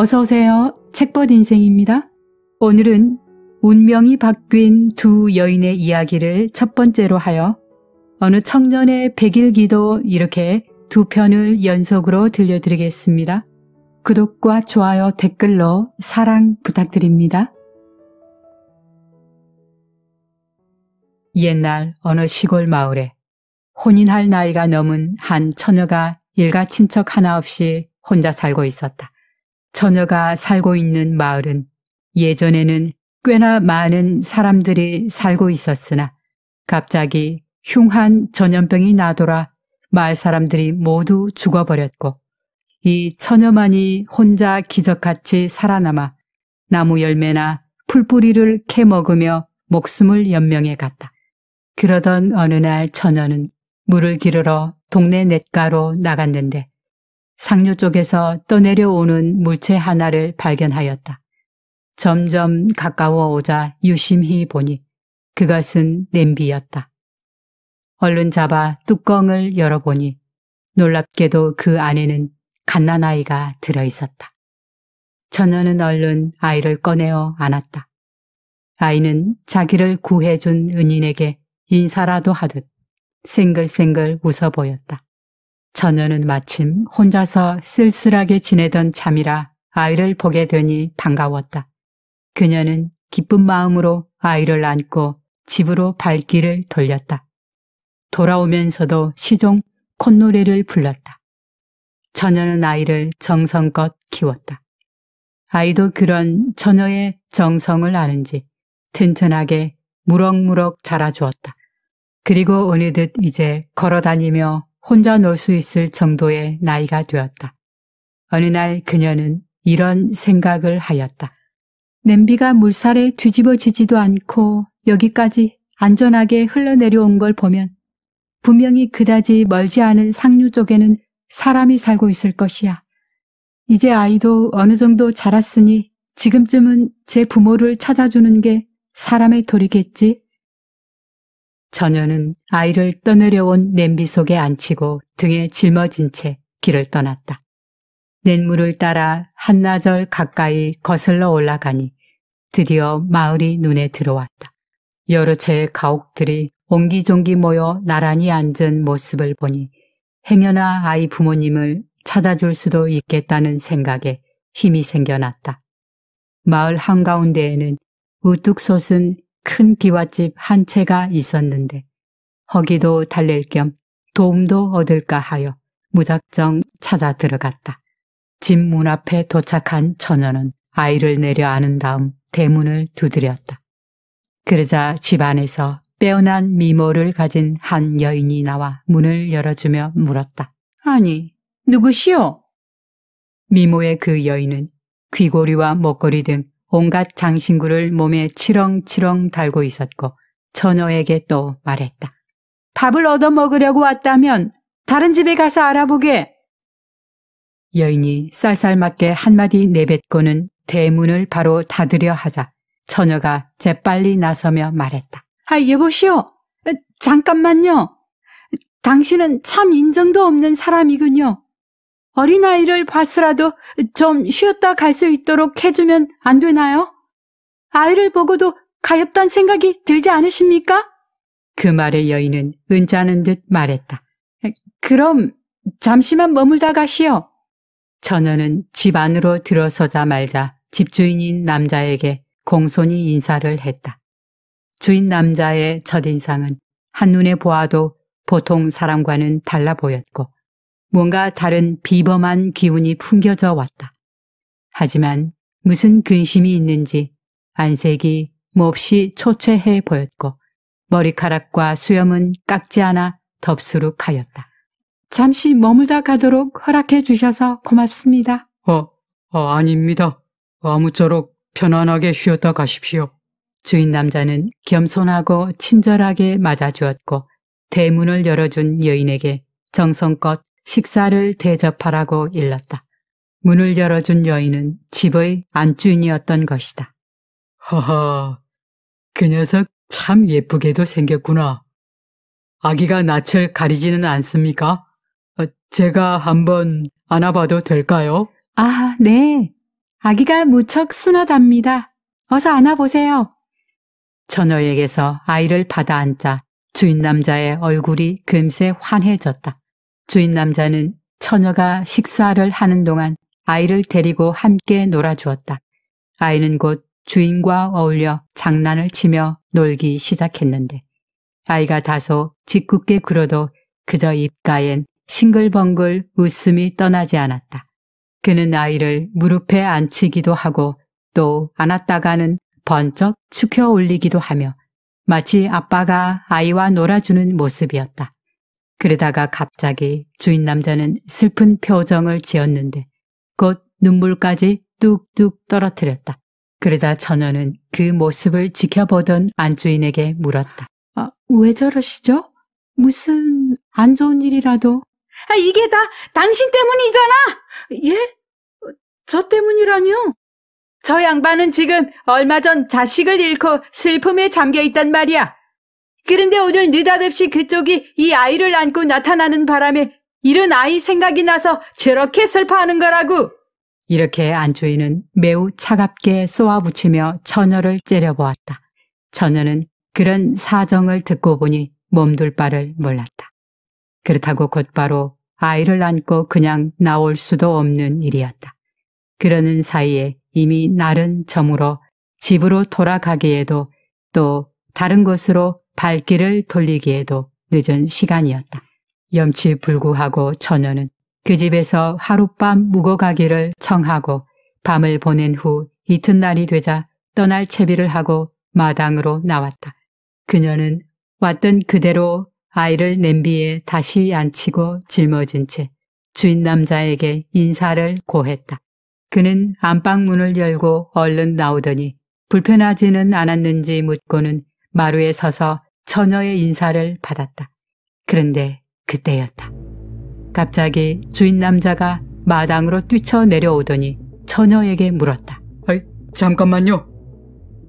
어서오세요. 책벗 인생입니다. 오늘은 운명이 바뀐 두 여인의 이야기를 첫 번째로 하여 어느 청년의 백일 기도 이렇게 두 편을 연속으로 들려드리겠습니다. 구독과 좋아요 댓글로 사랑 부탁드립니다. 옛날 어느 시골 마을에 혼인할 나이가 넘은 한 처녀가 일가 친척 하나 없이 혼자 살고 있었다. 처녀가 살고 있는 마을은 예전에는 꽤나 많은 사람들이 살고 있었으나 갑자기 흉한 전염병이 나돌아 마을 사람들이 모두 죽어버렸고 이 처녀만이 혼자 기적같이 살아남아 나무 열매나 풀뿌리를 캐먹으며 목숨을 연명해 갔다. 그러던 어느 날 처녀는 물을 기르러 동네 냇가로 나갔는데 상류 쪽에서 떠내려오는 물체 하나를 발견하였다. 점점 가까워 오자 유심히 보니 그것은 냄비였다. 얼른 잡아 뚜껑을 열어보니 놀랍게도 그 안에는 갓난아이가 들어있었다. 천녀는 얼른 아이를 꺼내어 안았다. 아이는 자기를 구해준 은인에게 인사라도 하듯 생글생글 웃어 보였다. 처녀는 마침 혼자서 쓸쓸하게 지내던 참이라 아이를 보게 되니 반가웠다. 그녀는 기쁜 마음으로 아이를 안고 집으로 발길을 돌렸다. 돌아오면서도 시종 콧노래를 불렀다. 처녀는 아이를 정성껏 키웠다. 아이도 그런 처녀의 정성을 아는지 튼튼하게 무럭무럭 자라주었다. 그리고 어느듯 이제 걸어다니며 혼자 놀 수 있을 정도의 나이가 되었다. 어느 날 그녀는 이런 생각을 하였다. 냄비가 물살에 뒤집어지지도 않고 여기까지 안전하게 흘러내려온 걸 보면 분명히 그다지 멀지 않은 상류 쪽에는 사람이 살고 있을 것이야. 이제 아이도 어느 정도 자랐으니 지금쯤은 제 부모를 찾아주는 게 사람의 도리겠지 전녀는 아이를 떠내려온 냄비 속에 앉히고 등에 짊어진 채 길을 떠났다. 냇물을 따라 한나절 가까이 거슬러 올라가니 드디어 마을이 눈에 들어왔다. 여러 채의 가옥들이 옹기종기 모여 나란히 앉은 모습을 보니 행여나 아이 부모님을 찾아줄 수도 있겠다는 생각에 힘이 생겨났다. 마을 한가운데에는 우뚝 솟은 큰 기와집 한 채가 있었는데 허기도 달랠 겸 도움도 얻을까 하여 무작정 찾아 들어갔다. 집 문 앞에 도착한 처녀는 아이를 내려 안은 다음 대문을 두드렸다. 그러자 집 안에서 빼어난 미모를 가진 한 여인이 나와 문을 열어주며 물었다. 아니, 누구시오? 미모의 그 여인은 귀고리와 목걸이 등 온갖 장신구를 몸에 치렁치렁 달고 있었고 처녀에게 또 말했다. 밥을 얻어먹으려고 왔다면 다른 집에 가서 알아보게. 여인이 쌀쌀맞게 한마디 내뱉고는 대문을 바로 닫으려 하자 처녀가 재빨리 나서며 말했다. 아, 여보시오. 잠깐만요. 당신은 참 인정도 없는 사람이군요. 어린아이를 봤서라도좀 쉬었다 갈 수 있도록 해주면 안 되나요? 아이를 보고도 가엾단 생각이 들지 않으십니까? 그 말에 여인은 은자는 듯 말했다. 그럼 잠시만 머물다 가시오. 처녀는 집 안으로 들어서자 말자 집주인인 남자에게 공손히 인사를 했다. 주인 남자의 첫인상은 한눈에 보아도 보통 사람과는 달라 보였고 뭔가 다른 비범한 기운이 풍겨져 왔다. 하지만 무슨 근심이 있는지 안색이 몹시 초췌해 보였고 머리카락과 수염은 깎지 않아 덥수룩하였다. 잠시 머물다 가도록 허락해 주셔서 고맙습니다. 어, 어 아닙니다. 아무쪼록 편안하게 쉬었다 가십시오. 주인 남자는 겸손하고 친절하게 맞아주었고 대문을 열어준 여인에게 정성껏 식사를 대접하라고 일렀다. 문을 열어준 여인은 집의 안주인이었던 것이다. 허허, 그 녀석 참 예쁘게도 생겼구나. 아기가 낯을 가리지는 않습니까? 어, 제가 한번 안아봐도 될까요? 아, 네. 아기가 무척 순하답니다. 어서 안아보세요. 처녀에게서 아이를 받아 앉자 주인 남자의 얼굴이 금세 환해졌다. 주인 남자는 처녀가 식사를 하는 동안 아이를 데리고 함께 놀아주었다. 아이는 곧 주인과 어울려 장난을 치며 놀기 시작했는데 아이가 다소 짓궂게 굴어도 그저 입가엔 싱글벙글 웃음이 떠나지 않았다. 그는 아이를 무릎에 앉히기도 하고 또 안았다가는 번쩍 축혀 올리기도 하며 마치 아빠가 아이와 놀아주는 모습이었다. 그러다가 갑자기 주인 남자는 슬픈 표정을 지었는데 곧 눈물까지 뚝뚝 떨어뜨렸다. 그러자 전원은 그 모습을 지켜보던 안주인에게 물었다. 아, 왜 저러시죠? 무슨 안 좋은 일이라도? 아, 이게 다 당신 때문이잖아! 예? 저 때문이라뇨? 저 양반은 지금 얼마 전 자식을 잃고 슬픔에 잠겨 있단 말이야. 그런데 오늘 느닷없이 그쪽이 이 아이를 안고 나타나는 바람에 이런 아이 생각이 나서 저렇게 슬퍼하는 거라고. 이렇게 안초이는 매우 차갑게 쏘아붙이며 처녀를 째려보았다. 처녀는 그런 사정을 듣고 보니 몸둘 바를 몰랐다. 그렇다고 곧바로 아이를 안고 그냥 나올 수도 없는 일이었다. 그러는 사이에 이미 날은 저물어 집으로 돌아가기에도 또 다른 곳으로 발길을 돌리기에도 늦은 시간이었다. 염치 불구하고 처녀는 그 집에서 하룻밤 묵어가기를 청하고 밤을 보낸 후 이튿날이 되자 떠날 채비를 하고 마당으로 나왔다. 그녀는 왔던 그대로 아이를 냄비에 다시 앉히고 짊어진 채 주인 남자에게 인사를 고했다. 그는 안방문을 열고 얼른 나오더니 불편하지는 않았는지 묻고는 마루에 서서 처녀의 인사를 받았다. 그런데 그때였다. 갑자기 주인 남자가 마당으로 뛰쳐 내려오더니 처녀에게 물었다. 아이, 잠깐만요.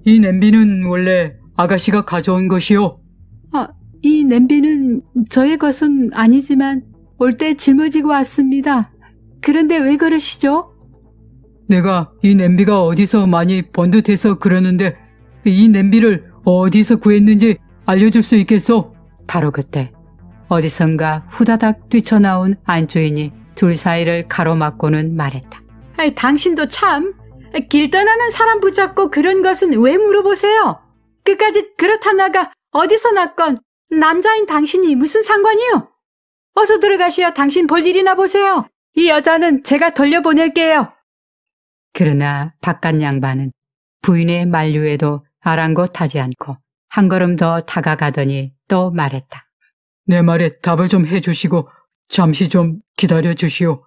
이 냄비는 원래 아가씨가 가져온 것이요? 아, 이 냄비는 저의 것은 아니지만 올 때 짊어지고 왔습니다. 그런데 왜 그러시죠? 내가 이 냄비가 어디서 많이 번 듯해서 그러는데 이 냄비를 어디서 구했는지 알려줄 수 있겠소? 바로 그때 어디선가 후다닥 뛰쳐나온 안주인이 둘 사이를 가로막고는 말했다. 아이, 당신도 참! 길 떠나는 사람 붙잡고 그런 것은 왜 물어보세요? 끝까지 그렇다나가 어디서 났건 남자인 당신이 무슨 상관이요? 어서 들어가시어 당신 볼 일이나 보세요. 이 여자는 제가 돌려보낼게요. 그러나 바깥 양반은 부인의 만류에도 아랑곳하지 않고 한 걸음 더 다가가더니 또 말했다. 내 말에 답을 좀 해주시고 잠시 좀 기다려 주시오.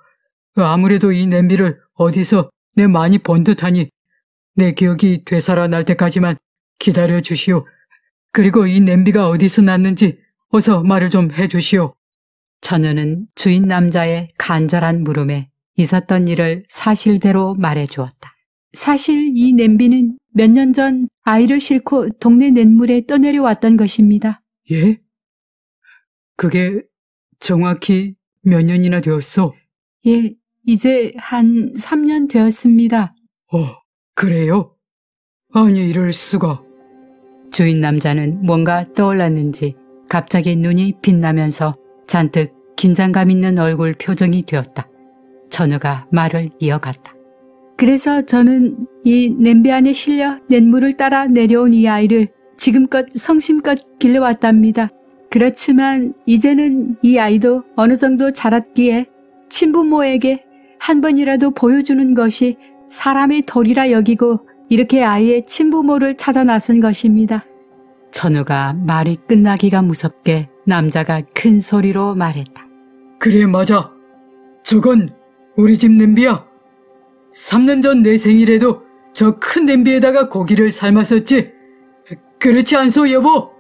아무래도 이 냄비를 어디서 내 많이 본 듯하니 내 기억이 되살아날 때까지만 기다려 주시오. 그리고 이 냄비가 어디서 났는지 어서 말을 좀 해주시오. 처녀는 주인 남자의 간절한 물음에 있었던 일을 사실대로 말해 주었다. 사실 이 냄비는 몇 년 전 아이를 싣고 동네 냇물에 떠내려왔던 것입니다. 예? 그게 정확히 몇 년이나 되었어? 예, 이제 한 3년 되었습니다. 어, 그래요? 아니, 이럴 수가. 주인 남자는 뭔가 떠올랐는지 갑자기 눈이 빛나면서 잔뜩 긴장감 있는 얼굴 표정이 되었다. 처우가 말을 이어갔다. 그래서 저는 이 냄비 안에 실려 냇물을 따라 내려온 이 아이를 지금껏 성심껏 길러왔답니다. 그렇지만 이제는 이 아이도 어느 정도 자랐기에 친부모에게 한 번이라도 보여주는 것이 사람의 도이라 여기고 이렇게 아이의 친부모를 찾아 나선 것입니다. 천우가 말이 끝나기가 무섭게 남자가 큰 소리로 말했다. 그래 맞아. 저건 우리 집 냄비야. 3년 전 내 생일에도 저 큰 냄비에다가 고기를 삶았었지. 그렇지 않소, 여보?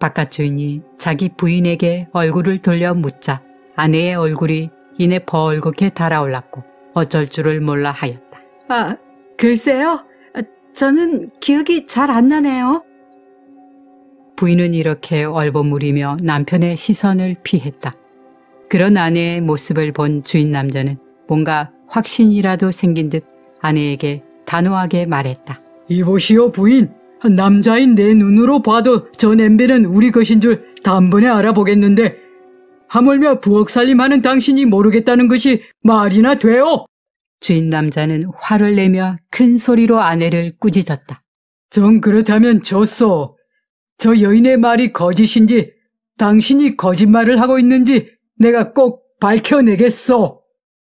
바깥 주인이 자기 부인에게 얼굴을 돌려 묻자 아내의 얼굴이 이내 벌겋게 달아올랐고 어쩔 줄을 몰라 하였다. 아, 글쎄요. 저는 기억이 잘 안 나네요. 부인은 이렇게 얼버무리며 남편의 시선을 피했다. 그런 아내의 모습을 본 주인 남자는 뭔가 확신이라도 생긴 듯 아내에게 단호하게 말했다. 이보시오 부인, 남자인 내 눈으로 봐도 저 냄비는 우리 것인 줄 단번에 알아보겠는데 하물며 부엌살림하는 당신이 모르겠다는 것이 말이나 돼요. 주인 남자는 화를 내며 큰 소리로 아내를 꾸짖었다. 정 그렇다면 졌소. 저 여인의 말이 거짓인지 당신이 거짓말을 하고 있는지 내가 꼭 밝혀내겠소.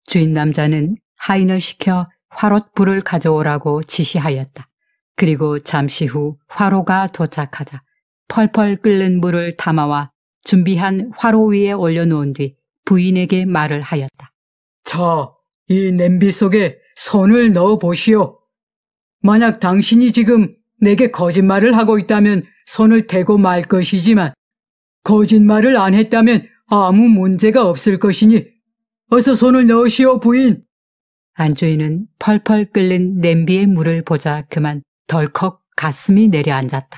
주인 남자는 하인을 시켜 화롯불을 가져오라고 지시하였다. 그리고 잠시 후 화로가 도착하자 펄펄 끓는 물을 담아와 준비한 화로 위에 올려놓은 뒤 부인에게 말을 하였다. 자, 이 냄비 속에 손을 넣어 보시오. 만약 당신이 지금 내게 거짓말을 하고 있다면 손을 대고 말 것이지만 거짓말을 안 했다면 아무 문제가 없을 것이니 어서 손을 넣으시오, 부인! 안주인은 펄펄 끓는 냄비의 물을 보자 그만 덜컥 가슴이 내려앉았다.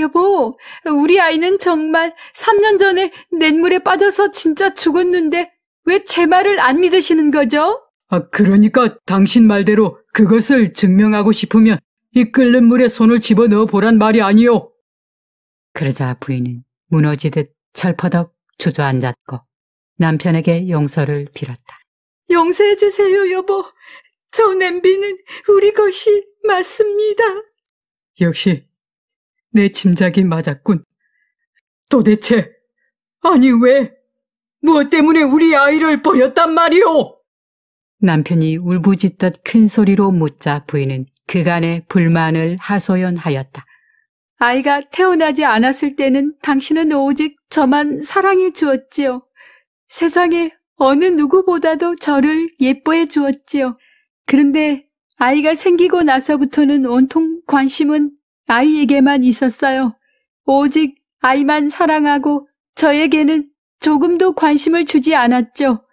여보, 우리 아이는 정말 3년 전에 냇물에 빠져서 진짜 죽었는데 왜 제 말을 안 믿으시는 거죠? 아, 그러니까 당신 말대로 그것을 증명하고 싶으면 이 끓는 물에 손을 집어넣어 보란 말이 아니오 그러자 부인은 무너지듯 철퍼덕 주저앉았고 남편에게 용서를 빌었다. 용서해주세요, 여보. 저 냄비는 우리 것이 맞습니다. 역시 내 짐작이 맞았군. 도대체 아니 왜 무엇 때문에 우리 아이를 버렸단 말이오? 남편이 울부짖듯 큰 소리로 묻자 부인은 그간의 불만을 하소연하였다. 아이가 태어나지 않았을 때는 당신은 오직 저만 사랑해 주었지요. 세상에 어느 누구보다도 저를 예뻐해 주었지요. 그런데 아이가 생기고 나서부터는 온통 관심은 아이에게만 있었어요. 오직 아이만 사랑하고 저에게는 조금도 관심을 주지 않았죠.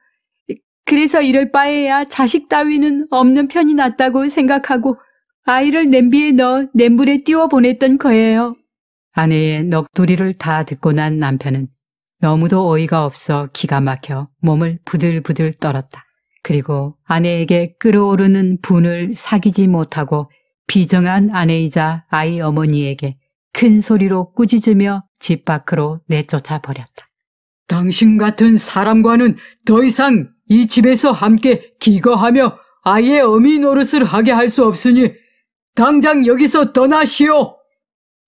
그래서 이럴 바에야 자식 따위는 없는 편이 낫다고 생각하고 아이를 냄비에 넣어 냄물에 띄워 보냈던 거예요. 아내의 넋두리를 다 듣고 난 남편은 너무도 어이가 없어 기가 막혀 몸을 부들부들 떨었다. 그리고 아내에게 끌어오르는 분을 사귀지 못하고 비정한 아내이자 아이 어머니에게 큰 소리로 꾸짖으며 집 밖으로 내쫓아 버렸다. 당신 같은 사람과는 더 이상 이 집에서 함께 기거하며 아이의 어미 노릇을 하게 할 수 없으니 당장 여기서 떠나시오!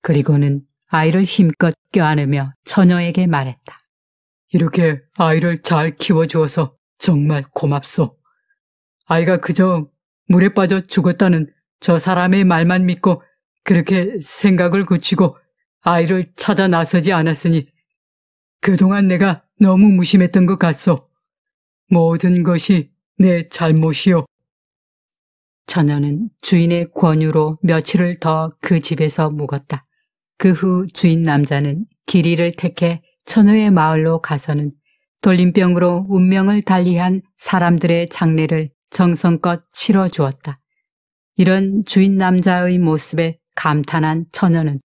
그리고는 아이를 힘껏 껴안으며 처녀에게 말했다. 이렇게 아이를 잘 키워주어서 정말 고맙소. 아이가 그저 물에 빠져 죽었다는 저 사람의 말만 믿고 그렇게 생각을 굳히고 아이를 찾아 나서지 않았으니 그동안 내가 너무 무심했던 것 같소. 모든 것이 내 잘못이요. 처녀는 주인의 권유로 며칠을 더 그 집에서 묵었다. 그 후 주인 남자는 길이를 택해 천호의 마을로 가서는 돌림병으로 운명을 달리한 사람들의 장례를 정성껏 치러주었다. 이런 주인 남자의 모습에 감탄한 천호는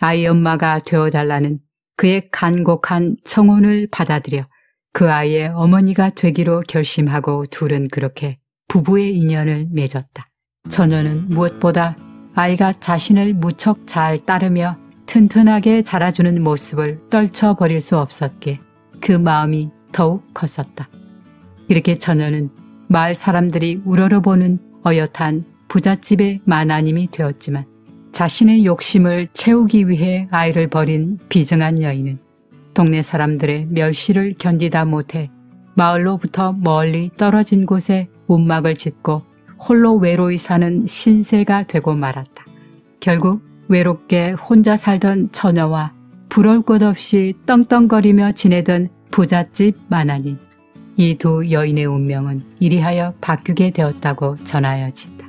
아이 엄마가 되어달라는 그의 간곡한 청혼을 받아들여 그 아이의 어머니가 되기로 결심하고 둘은 그렇게 부부의 인연을 맺었다. 처녀는 무엇보다 아이가 자신을 무척 잘 따르며 튼튼하게 자라주는 모습을 떨쳐버릴 수 없었기에 그 마음이 더욱 컸었다. 이렇게 처녀는 마을 사람들이 우러러보는 어엿한 부잣집의 마나님이 되었지만 자신의 욕심을 채우기 위해 아이를 버린 비정한 여인은 동네 사람들의 멸시를 견디다 못해 마을로부터 멀리 떨어진 곳에 움막을 짓고 홀로 외로이 사는 신세가 되고 말았다. 결국 외롭게 혼자 살던 처녀와 부러울 것 없이 떵떵거리며 지내던 부잣집 마나님. 이 두 여인의 운명은 이리하여 바뀌게 되었다고 전하여진다.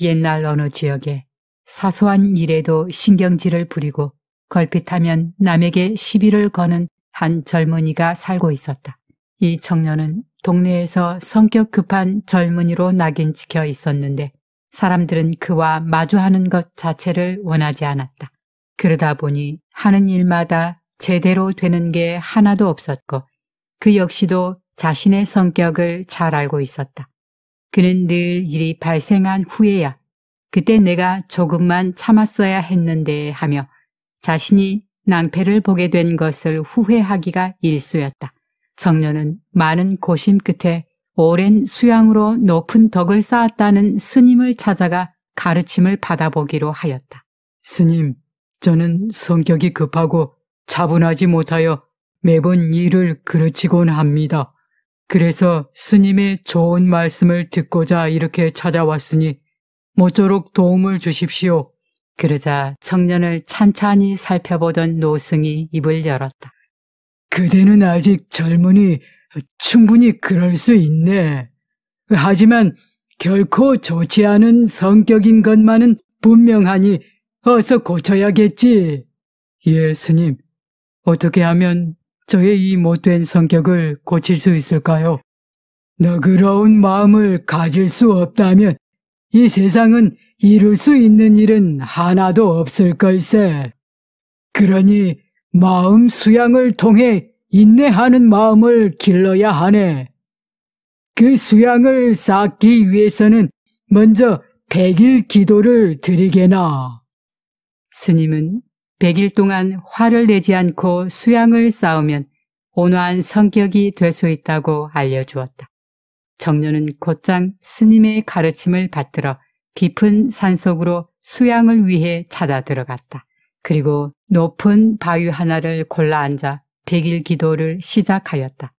옛날 어느 지역에 사소한 일에도 신경질을 부리고 걸핏하면 남에게 시비를 거는 한 젊은이가 살고 있었다. 이 청년은 동네에서 성격 급한 젊은이로 낙인 찍혀 있었는데 사람들은 그와 마주하는 것 자체를 원하지 않았다. 그러다 보니 하는 일마다 제대로 되는 게 하나도 없었고 그 역시도 자신의 성격을 잘 알고 있었다. 그는 늘 일이 발생한 후에야 그때 내가 조금만 참았어야 했는데 하며 자신이 낭패를 보게 된 것을 후회하기가 일쑤였다. 청년은 많은 고심 끝에 오랜 수양으로 높은 덕을 쌓았다는 스님을 찾아가 가르침을 받아보기로 하였다. 스님, 저는 성격이 급하고 차분하지 못하여 매번 일을 그르치곤 합니다. 그래서 스님의 좋은 말씀을 듣고자 이렇게 찾아왔으니 모쪼록 도움을 주십시오. 그러자 청년을 찬찬히 살펴보던 노승이 입을 열었다. 그대는 아직 젊으니 충분히 그럴 수 있네. 하지만 결코 좋지 않은 성격인 것만은 분명하니 어서 고쳐야겠지. 예, 수님 어떻게 하면 저의 이 못된 성격을 고칠 수 있을까요? 너그러운 마음을 가질 수 없다면 이 세상은 이룰 수 있는 일은 하나도 없을 걸세. 그러니 마음 수양을 통해 인내하는 마음을 길러야 하네. 그 수양을 쌓기 위해서는 먼저 백일 기도를 드리게나. 스님은 백일 동안 화를 내지 않고 수양을 쌓으면 온화한 성격이 될 수 있다고 알려주었다. 정년은 곧장 스님의 가르침을 받들어 깊은 산속으로 수양을 위해 찾아 들어갔다. 그리고 높은 바위 하나를 골라 앉아 백일 기도를 시작하였다.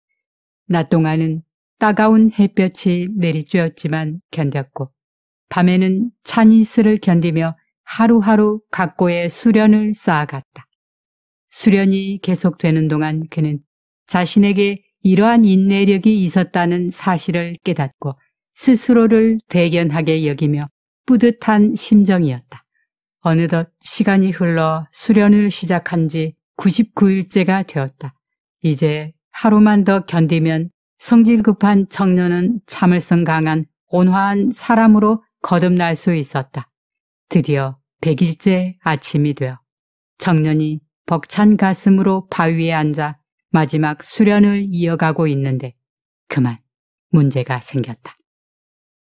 낮 동안은 따가운 햇볕이 내리쬐었지만 견뎠고 밤에는 찬이스를 견디며 하루하루 각고의 수련을 쌓아갔다. 수련이 계속되는 동안 그는 자신에게 이러한 인내력이 있었다는 사실을 깨닫고 스스로를 대견하게 여기며 뿌듯한 심정이었다. 어느덧 시간이 흘러 수련을 시작한 지 99일째가 되었다. 이제 하루만 더 견디면 성질 급한 청년은 참을성 강한 온화한 사람으로 거듭날 수 있었다. 드디어 100일째 아침이 되어 청년이 벅찬 가슴으로 바위에 앉아 마지막 수련을 이어가고 있는데 그만 문제가 생겼다.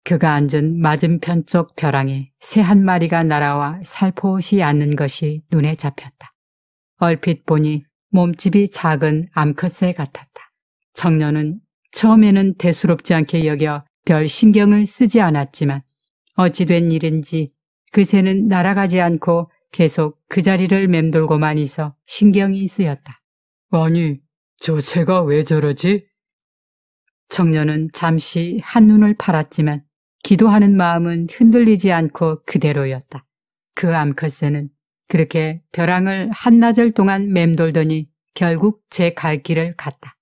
그가 앉은 맞은편 쪽 벼랑에 새 한 마리가 날아와 살포시 앉는 것이 눈에 잡혔다. 얼핏 보니 몸집이 작은 암컷새 같았다. 청년은 처음에는 대수롭지 않게 여겨 별 신경을 쓰지 않았지만 어찌된 일인지 그 새는 날아가지 않고 계속 그 자리를 맴돌고만 있어 신경이 쓰였다. 아니, 저 새가 왜 저러지? 청년은 잠시 한눈을 팔았지만 기도하는 마음은 흔들리지 않고 그대로였다. 그 암컷새는 그렇게 벼랑을 한나절 동안 맴돌더니 결국 제 갈 길을 갔다.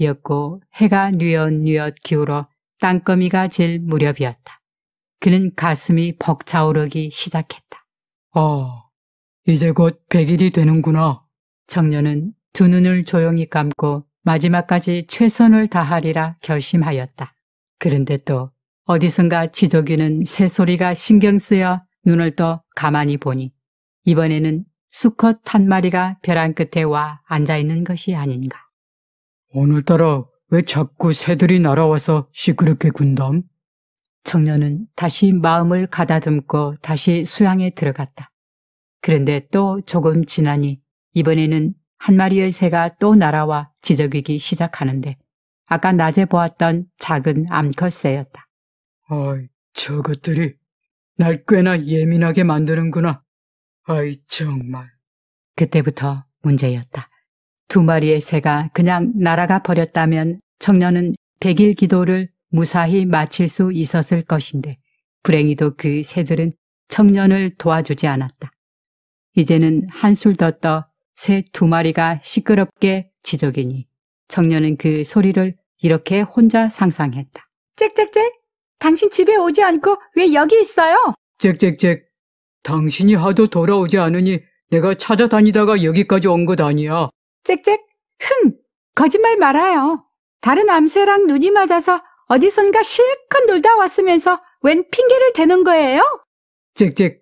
였고 해가 뉘엿뉘엿 기울어 땅거미가 질 무렵이었다. 그는 가슴이 벅차오르기 시작했다. 어, 이제 곧 100일이 되는구나. 청년은 두 눈을 조용히 감고 마지막까지 최선을 다하리라 결심하였다. 그런데 또 어디선가 지저귀는 새소리가 신경 쓰여 눈을 떠 가만히 보니 이번에는 수컷 한 마리가 벼랑 끝에 와 앉아 있는 것이 아닌가. 오늘따라 왜 자꾸 새들이 날아와서 시끄럽게 군담? 청년은 다시 마음을 가다듬고 다시 수양에 들어갔다. 그런데 또 조금 지나니 이번에는 한 마리의 새가 또 날아와 지저귀기 시작하는데 아까 낮에 보았던 작은 암컷 새였다. 아이, 저것들이 날 꽤나 예민하게 만드는구나. 아이, 정말. 그때부터 문제였다. 두 마리의 새가 그냥 날아가 버렸다면 청년은 백일 기도를 무사히 마칠 수 있었을 것인데 불행히도 그 새들은 청년을 도와주지 않았다. 이제는 한 술 더 떠 새 두 마리가 시끄럽게 지저이니 청년은 그 소리를 이렇게 혼자 상상했다. 짹짹짹 당신 집에 오지 않고 왜 여기 있어요? 잭잭잭. 당신이 하도 돌아오지 않으니 내가 찾아다니다가 여기까지 온 것 아니야. 잭잭. 흥. 거짓말 말아요. 다른 암새랑 눈이 맞아서 어디선가 실컷 놀다 왔으면서 웬 핑계를 대는 거예요? 잭잭.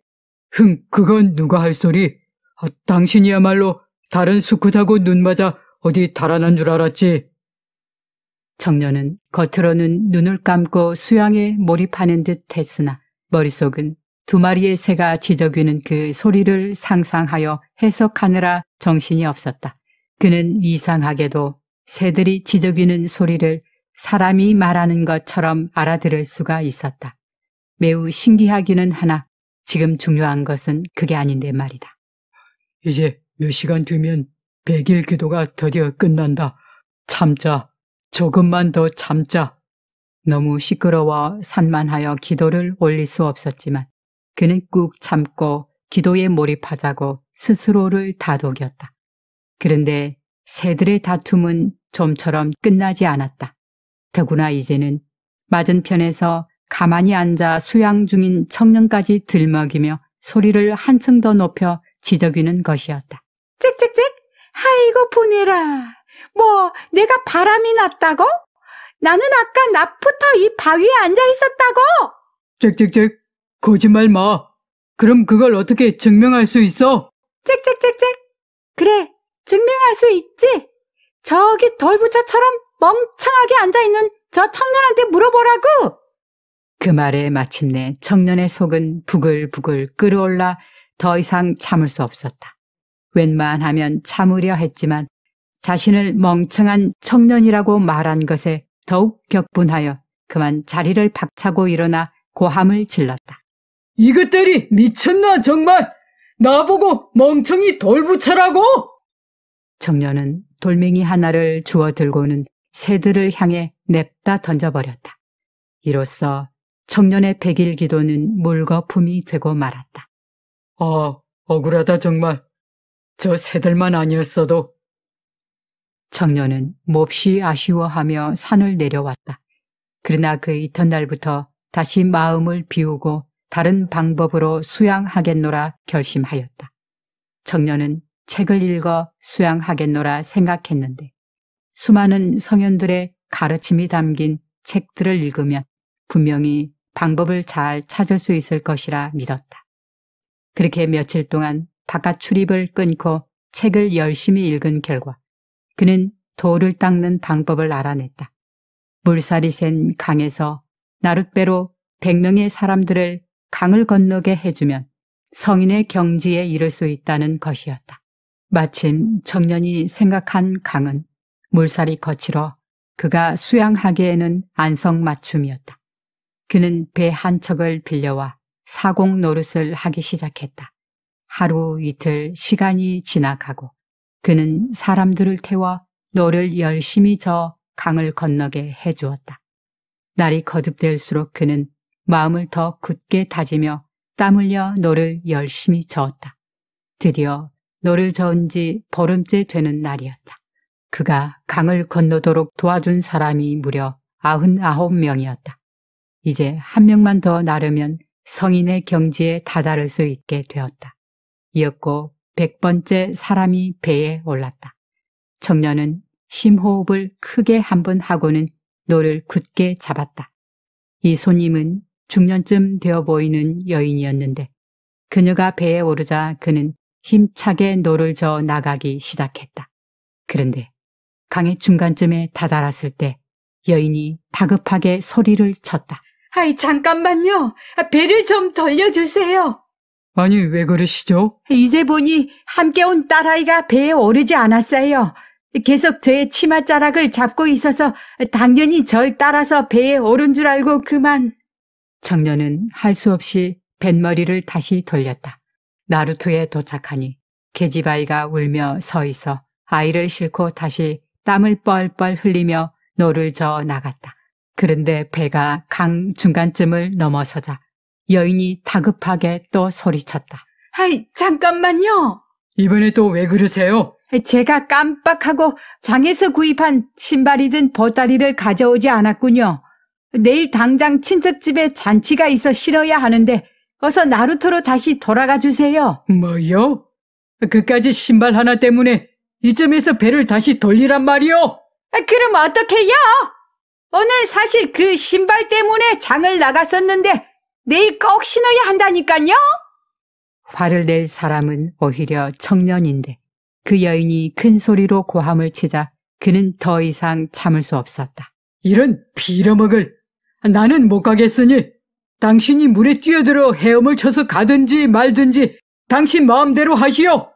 흥, 그건 누가 할 소리? 아, 당신이야말로 다른 수컷하고 눈 맞아 어디 달아난 줄 알았지. 청년은 겉으로는 눈을 감고 수양에 몰입하는 듯 했으나 머릿속은 두 마리의 새가 지저귀는 그 소리를 상상하여 해석하느라 정신이 없었다. 그는 이상하게도 새들이 지저귀는 소리를 사람이 말하는 것처럼 알아들을 수가 있었다. 매우 신기하기는 하나 지금 중요한 것은 그게 아닌데 말이다. 이제 몇 시간 뒤면 백일 기도가 드디어 끝난다. 참자. 조금만 더 참자. 너무 시끄러워 산만하여 기도를 올릴 수 없었지만 그는 꾹 참고 기도에 몰입하자고 스스로를 다독였다. 그런데 새들의 다툼은 좀처럼 끝나지 않았다. 더구나 이제는 맞은편에서 가만히 앉아 수양 중인 청년까지 들먹이며 소리를 한층 더 높여 지저귀는 것이었다. 찍찍찍! 아이고 보내라! 뭐, 내가 바람이 났다고? 나는 아까 낮부터 이 바위에 앉아 있었다고! 짹짹짹, 거짓말 마. 그럼 그걸 어떻게 증명할 수 있어? 짹짹짹짹. 그래, 증명할 수 있지. 저기 돌부처처럼 멍청하게 앉아있는 저 청년한테 물어보라고! 그 말에 마침내 청년의 속은 부글부글 끓어올라 더 이상 참을 수 없었다. 웬만하면 참으려 했지만 자신을 멍청한 청년이라고 말한 것에 더욱 격분하여 그만 자리를 박차고 일어나 고함을 질렀다. 이것들이 미쳤나 정말! 나보고 멍청이 돌부처라고! 청년은 돌멩이 하나를 주워 들고는 새들을 향해 냅다 던져버렸다. 이로써 청년의 백일 기도는 물거품이 되고 말았다. 아, 억울하다 정말. 저 새들만 아니었어도 청년은 몹시 아쉬워하며 산을 내려왔다. 그러나 그 이튿날부터 다시 마음을 비우고 다른 방법으로 수양하겠노라 결심하였다. 청년은 책을 읽어 수양하겠노라 생각했는데 수많은 성현들의 가르침이 담긴 책들을 읽으면 분명히 방법을 잘 찾을 수 있을 것이라 믿었다. 그렇게 며칠 동안 바깥 출입을 끊고 책을 열심히 읽은 결과 그는 돌을 닦는 방법을 알아냈다. 물살이 센 강에서 나룻배로 100명의 사람들을 강을 건너게 해주면 성인의 경지에 이를 수 있다는 것이었다. 마침 청년이 생각한 강은 물살이 거칠어 그가 수양하기에는 안성맞춤이었다. 그는 배 한 척을 빌려와 사공 노릇을 하기 시작했다. 하루 이틀 시간이 지나가고 그는 사람들을 태워 너를 열심히 저 강을 건너게 해주었다. 날이 거듭될수록 그는 마음을 더 굳게 다지며 땀 흘려 너를 열심히 저었다. 드디어 너를 저은 지 보름째 되는 날이었다. 그가 강을 건너도록 도와준 사람이 무려 99명이었다. 이제 한 명만 더 나르면 성인의 경지에 다다를 수 있게 되었다. 이었고 백번째 사람이 배에 올랐다. 청년은 심호흡을 크게 한 번 하고는 노를 굳게 잡았다. 이 손님은 중년쯤 되어 보이는 여인이었는데 그녀가 배에 오르자 그는 힘차게 노를 저어 나가기 시작했다. 그런데 강의 중간쯤에 다다랐을 때 여인이 다급하게 소리를 쳤다. 아이 잠깐만요. 아, 배를 좀 돌려주세요. 아니, 왜 그러시죠? 이제 보니 함께 온 딸아이가 배에 오르지 않았어요. 계속 제 치맛자락을 잡고 있어서 당연히 절 따라서 배에 오른 줄 알고 그만. 청년은 할 수 없이 뱃머리를 다시 돌렸다. 나루토에 도착하니 계집아이가 울며 서 있어 아이를 싣고 다시 땀을 뻘뻘 흘리며 노를 저어 나갔다. 그런데 배가 강 중간쯤을 넘어서자 여인이 다급하게 또 소리쳤다. 하이 잠깐만요. 이번에 또 왜 그러세요? 제가 깜빡하고 장에서 구입한 신발이든 보따리를 가져오지 않았군요. 내일 당장 친척집에 잔치가 있어 실어야 하는데 어서 나루토로 다시 돌아가 주세요. 뭐요? 그까지 신발 하나 때문에 이쯤에서 배를 다시 돌리란 말이요? 아, 그럼 어떡해요? 오늘 사실 그 신발 때문에 장을 나갔었는데 내일 꼭 신어야 한다니까요. 화를 낼 사람은 오히려 청년인데 그 여인이 큰 소리로 고함을 치자 그는 더 이상 참을 수 없었다. 이런 빌어먹을! 나는 못 가겠으니 당신이 물에 뛰어들어 헤엄을 쳐서 가든지 말든지 당신 마음대로 하시오!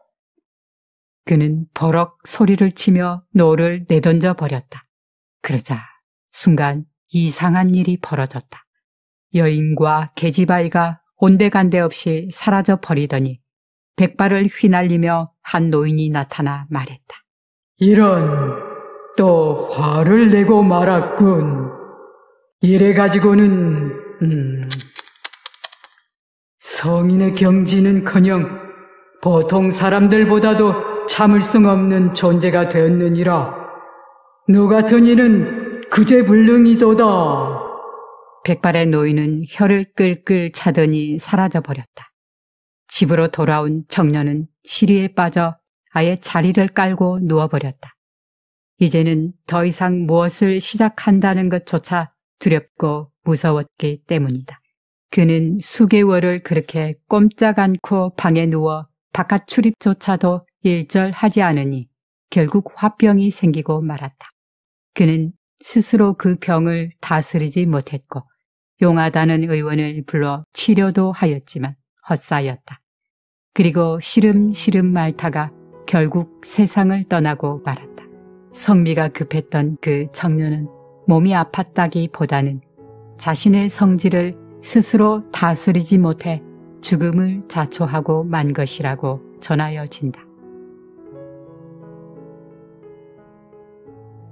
그는 버럭 소리를 치며 노를 내던져 버렸다. 그러자 순간 이상한 일이 벌어졌다. 여인과 계집아이가 온데간데 없이 사라져 버리더니 백발을 휘날리며 한 노인이 나타나 말했다. 이런, 또 화를 내고 말았군. 이래가지고는, 음, 성인의 경지는커녕 보통 사람들보다도 참을 수 없는 존재가 되었느니라. 너 같은 이는 그제불능이도다. 백발의 노인은 혀를 끌끌 차더니 사라져 버렸다. 집으로 돌아온 청년은 시리에 빠져 아예 자리를 깔고 누워버렸다. 이제는 더 이상 무엇을 시작한다는 것조차 두렵고 무서웠기 때문이다. 그는 수개월을 그렇게 꼼짝 않고 방에 누워 바깥 출입조차도 일절하지 않으니 결국 화병이 생기고 말았다. 그는 스스로 그 병을 다스리지 못했고 용하다는 의원을 불러 치료도 하였지만 헛사였다. 그리고 시름시름 말타가 결국 세상을 떠나고 말았다. 성미가 급했던 그 청년은 몸이 아팠다기 보다는 자신의 성질을 스스로 다스리지 못해 죽음을 자초하고 만 것이라고 전하여진다.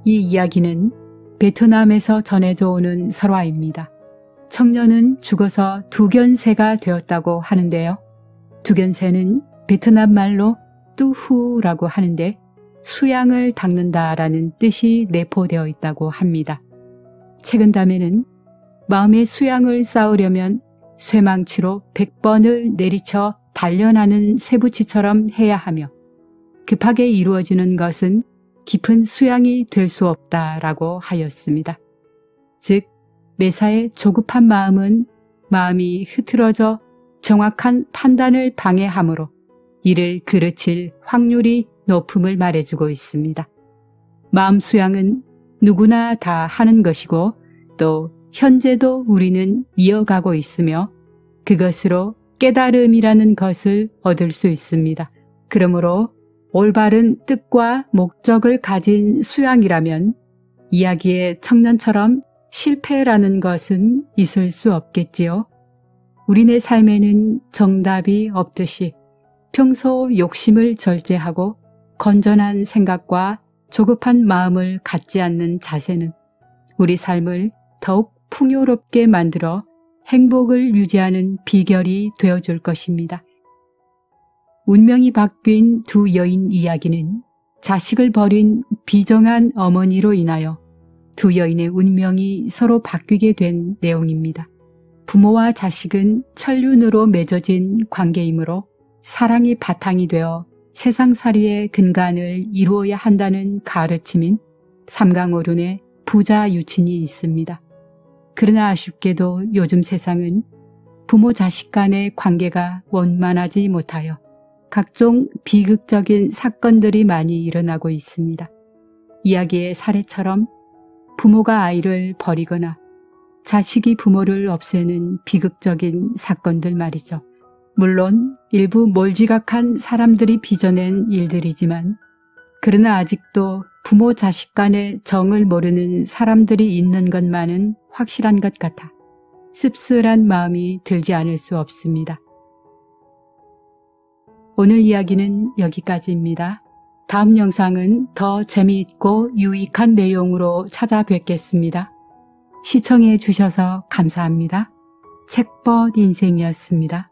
이 이야기는 베트남에서 전해져 오는 설화입니다. 청년은 죽어서 두견새가 되었다고 하는데요. 두견새는 베트남 말로 뚜후라고 하는데 수양을 닦는다라는 뜻이 내포되어 있다고 합니다. 최근담에는 마음의 수양을 쌓으려면 쇠망치로 100번을 내리쳐 단련하는 쇠붙이처럼 해야 하며 급하게 이루어지는 것은 깊은 수양이 될 수 없다라고 하였습니다. 즉 매사에 조급한 마음은 마음이 흐트러져 정확한 판단을 방해하므로 이를 그르칠 확률이 높음을 말해주고 있습니다. 마음 수양은 누구나 다 하는 것이고 또 현재도 우리는 이어가고 있으며 그것으로 깨달음이라는 것을 얻을 수 있습니다. 그러므로 올바른 뜻과 목적을 가진 수양이라면 이야기의 청년처럼 실패라는 것은 있을 수 없겠지요. 우리네 삶에는 정답이 없듯이 평소 욕심을 절제하고 건전한 생각과 조급한 마음을 갖지 않는 자세는 우리 삶을 더욱 풍요롭게 만들어 행복을 유지하는 비결이 되어줄 것입니다. 운명이 바뀐 두 여인 이야기는 자식을 버린 비정한 어머니로 인하여 두 여인의 운명이 서로 바뀌게 된 내용입니다. 부모와 자식은 천륜으로 맺어진 관계이므로 사랑이 바탕이 되어 세상살이의 근간을 이루어야 한다는 가르침인 삼강오륜의 부자 유친이 있습니다. 그러나 아쉽게도 요즘 세상은 부모 자식 간의 관계가 원만하지 못하여 각종 비극적인 사건들이 많이 일어나고 있습니다. 이야기의 사례처럼 부모가 아이를 버리거나 자식이 부모를 없애는 비극적인 사건들 말이죠. 물론 일부 몰지각한 사람들이 빚어낸 일들이지만 그러나 아직도 부모 자식 간의 정을 모르는 사람들이 있는 것만은 확실한 것 같아 씁쓸한 마음이 들지 않을 수 없습니다. 오늘 이야기는 여기까지입니다. 다음 영상은 더 재미있고 유익한 내용으로 찾아뵙겠습니다. 시청해 주셔서 감사합니다. 책벗 인생이었습니다.